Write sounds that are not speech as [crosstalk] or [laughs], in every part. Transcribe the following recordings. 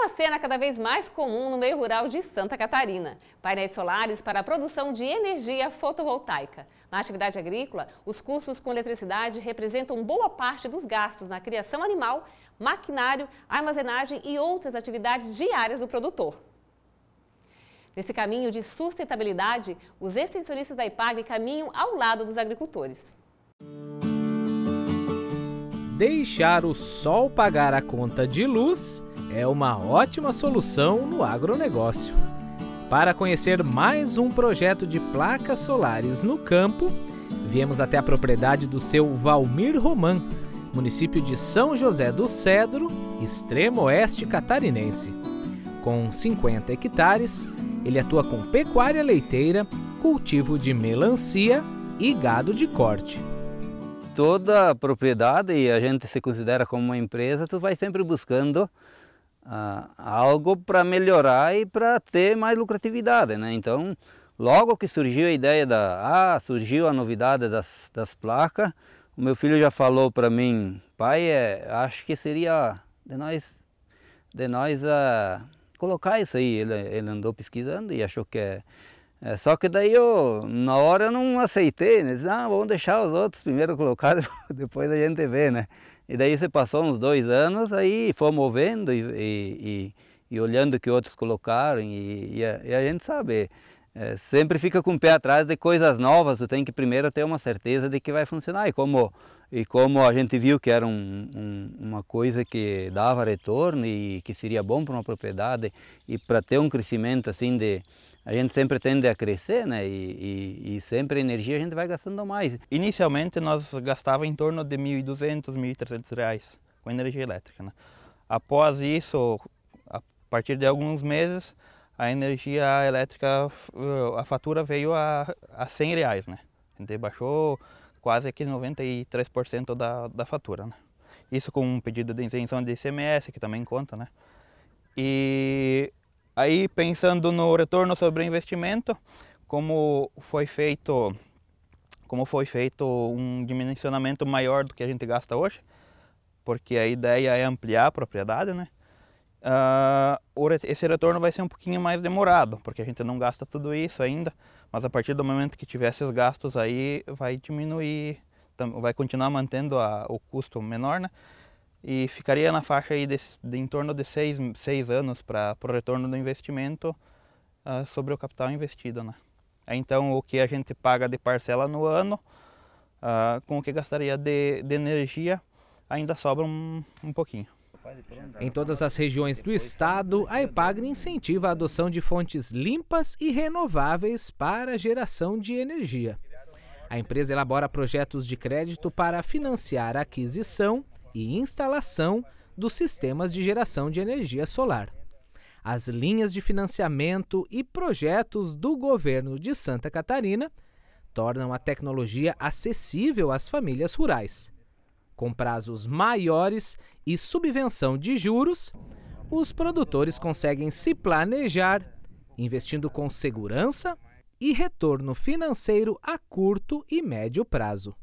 uma cena cada vez mais comum no meio rural de Santa Catarina. Painéis solares para a produção de energia fotovoltaica. Na atividade agrícola, os custos com eletricidade representam boa parte dos gastos na criação animal, maquinário, armazenagem e outras atividades diárias do produtor. Nesse caminho de sustentabilidade, os extensionistas da IPAG caminham ao lado dos agricultores. Deixar o sol pagar a conta de luz é uma ótima solução no agronegócio. Para conhecer mais um projeto de placas solares no campo, viemos até a propriedade do seu Valmir Roman, município de São José do Cedro, extremo oeste catarinense. Com 50 hectares, ele atua com pecuária leiteira, cultivo de melancia e gado de corte. Toda propriedade, e a gente se considera como uma empresa, tu vai sempre buscando ah, algo para melhorar e para ter mais lucratividade, né? Então, logo que surgiu a ideia da, ah, surgiu a novidade das, das placas, o meu filho já falou para mim, pai, é, acho que seria de nós, de nós ah, colocar isso aí. Ele, ele andou pesquisando e achou que é, é, só que daí eu, na hora, não aceitei, né? Disse, ah, vamos deixar os outros primeiro colocar, [laughs] depois a gente vê, né? E daí você passou uns dois anos, aí fomos vendo e, e, e, e olhando o que outros colocaram. E, a, a, gente sabe, é, sempre fica com o pé atrás de coisas novas. você tem que primeiro ter uma certeza de que vai funcionar. E como, e como a gente viu que era um, um, uma coisa que dava retorno e que seria bom para uma propriedade e para ter um crescimento assim de a gente sempre tende a crescer, né? E, e, e sempre energia a gente vai gastando mais. Inicialmente nós gastava em torno de 1.200, 1.300 reais com energia elétrica, né? Após isso, a partir de alguns meses, a energia elétrica, uh, a fatura veio a, a 100 reais, né? A gente baixou quase que 93% da, da fatura, né? Isso com um pedido de isenção de ICMS, que também conta, né? E Aí pensando no retorno sobre investimento, como foi feito como foi feito um dimensionamento maior do que a gente gasta hoje, porque a ideia é ampliar a propriedade, né? Uh, esse retorno vai ser um pouquinho mais demorado, porque a gente não gasta tudo isso ainda, mas a partir do momento que tiver esses gastos aí, vai diminuir, vai continuar mantendo a, o custo menor, né? e ficaria na faixa aí de, de em torno de seis, seis anos para o retorno do investimento uh, sobre o capital investido. Né? É, então, o que a gente paga de parcela no ano, uh, com o que gastaria de, de energia, ainda sobra um, um pouquinho. Em todas as regiões do estado, a EPAGRE incentiva a adoção de fontes limpas e renováveis para a geração de energia. A empresa elabora projetos de crédito para financiar a aquisição e instalação dos sistemas de geração de energia solar. As linhas de financiamento e projetos do governo de Santa Catarina tornam a tecnologia acessível às famílias rurais. Com prazos maiores e subvenção de juros, os produtores conseguem se planejar, investindo com segurança e retorno financeiro a curto e médio prazo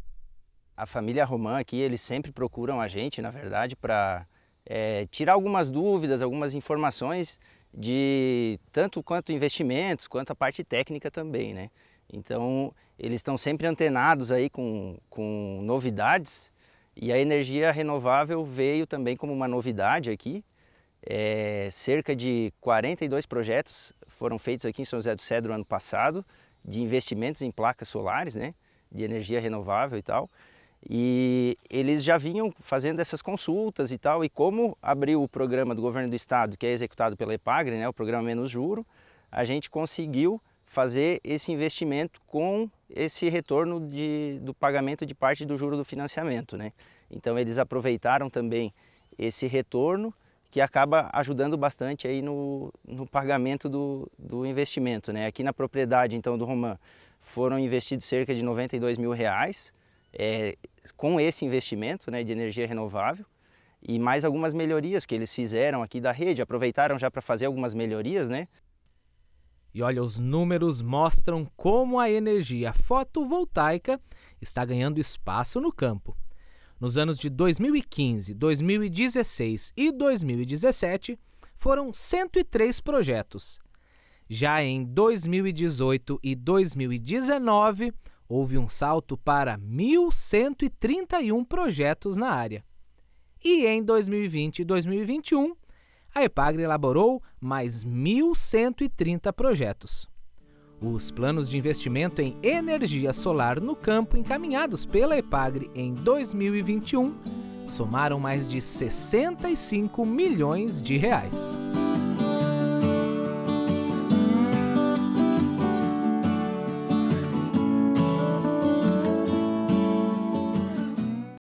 a família Romã aqui, eles sempre procuram a gente, na verdade, para é, tirar algumas dúvidas, algumas informações de tanto quanto investimentos, quanto a parte técnica também, né? Então, eles estão sempre antenados aí com, com novidades e a energia renovável veio também como uma novidade aqui. É, cerca de 42 projetos foram feitos aqui em São José do Cedro ano passado, de investimentos em placas solares, né? De energia renovável e tal. E eles já vinham fazendo essas consultas e tal, e como abriu o programa do governo do estado, que é executado pela EPAGRE, né, o programa Menos Juro, a gente conseguiu fazer esse investimento com esse retorno de, do pagamento de parte do juro do financiamento. Né? Então eles aproveitaram também esse retorno que acaba ajudando bastante aí no, no pagamento do, do investimento. Né? Aqui na propriedade então do Romã foram investidos cerca de 92 mil reais, é, com esse investimento né, de energia renovável e mais algumas melhorias que eles fizeram aqui da rede, aproveitaram já para fazer algumas melhorias, né? E olha, os números mostram como a energia fotovoltaica está ganhando espaço no campo. Nos anos de 2015, 2016 e 2017, foram 103 projetos. Já em 2018 e 2019, houve um salto para 1.131 projetos na área. E em 2020 e 2021, a EPAGRE elaborou mais 1.130 projetos. Os planos de investimento em energia solar no campo encaminhados pela EPAGRE em 2021 somaram mais de 65 milhões de reais.